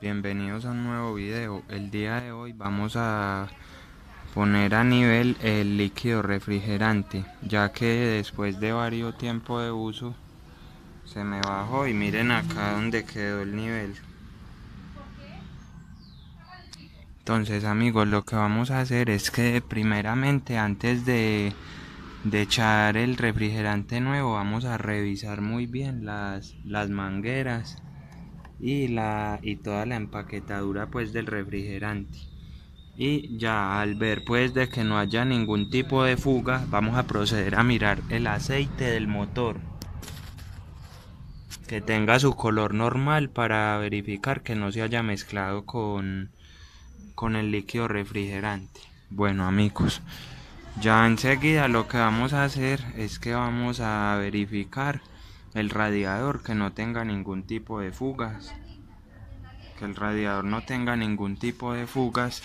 bienvenidos a un nuevo video. El día de hoy vamos a poner a nivel el líquido refrigerante, ya que después de varios tiempo de uso se me bajó y miren acá donde quedó el nivel. Entonces amigos, lo que vamos a hacer es que primeramente antes de, echar el refrigerante nuevo vamos a revisar muy bien las, las mangueras y, la, y toda la empaquetadura pues del refrigerante. Y ya al ver pues de que no haya ningún tipo de fuga, vamos a proceder a mirar el aceite del motor. Que tenga su color normal para verificar que no se haya mezclado con, con el líquido refrigerante. Bueno amigos, ya enseguida lo que vamos a hacer es que vamos a verificar el radiador que no tenga ningún tipo de fugas que el radiador no tenga ningún tipo de fugas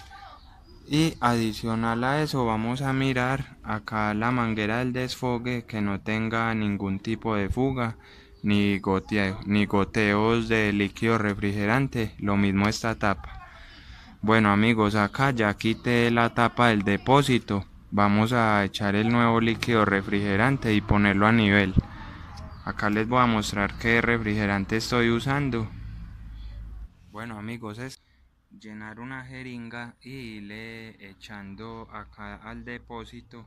y adicional a eso vamos a mirar acá la manguera del desfogue que no tenga ningún tipo de fuga ni, ni goteos de líquido refrigerante lo mismo esta tapa bueno amigos acá ya quité la tapa del depósito vamos a echar el nuevo líquido refrigerante y ponerlo a nivel acá les voy a mostrar qué refrigerante estoy usando bueno amigos es llenar una jeringa y le echando acá al depósito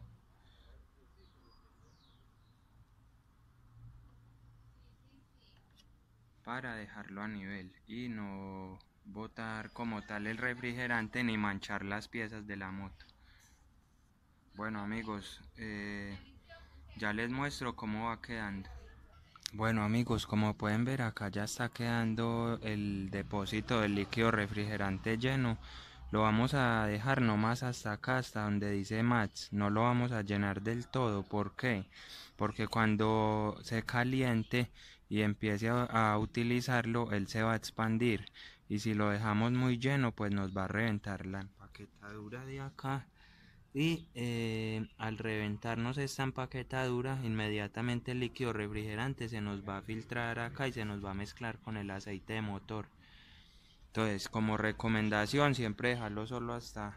para dejarlo a nivel y no botar como tal el refrigerante ni manchar las piezas de la moto bueno amigos eh, ya les muestro cómo va quedando bueno amigos, como pueden ver acá ya está quedando el depósito del líquido refrigerante lleno. Lo vamos a dejar nomás hasta acá, hasta donde dice Max. No lo vamos a llenar del todo. ¿Por qué? Porque cuando se caliente y empiece a, utilizarlo, él se va a expandir. Y si lo dejamos muy lleno, pues nos va a reventar la empaquetadura de acá y eh, al reventarnos esta empaquetadura inmediatamente el líquido refrigerante se nos va a filtrar acá y se nos va a mezclar con el aceite de motor entonces como recomendación siempre dejarlo solo hasta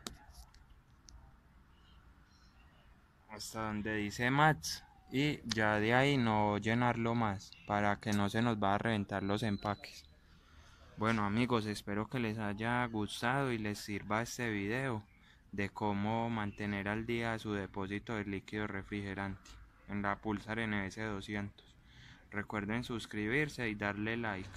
hasta donde dice mats y ya de ahí no llenarlo más para que no se nos va a reventar los empaques bueno amigos espero que les haya gustado y les sirva este video de cómo mantener al día su depósito de líquido refrigerante en la Pulsar NS200. Recuerden suscribirse y darle like.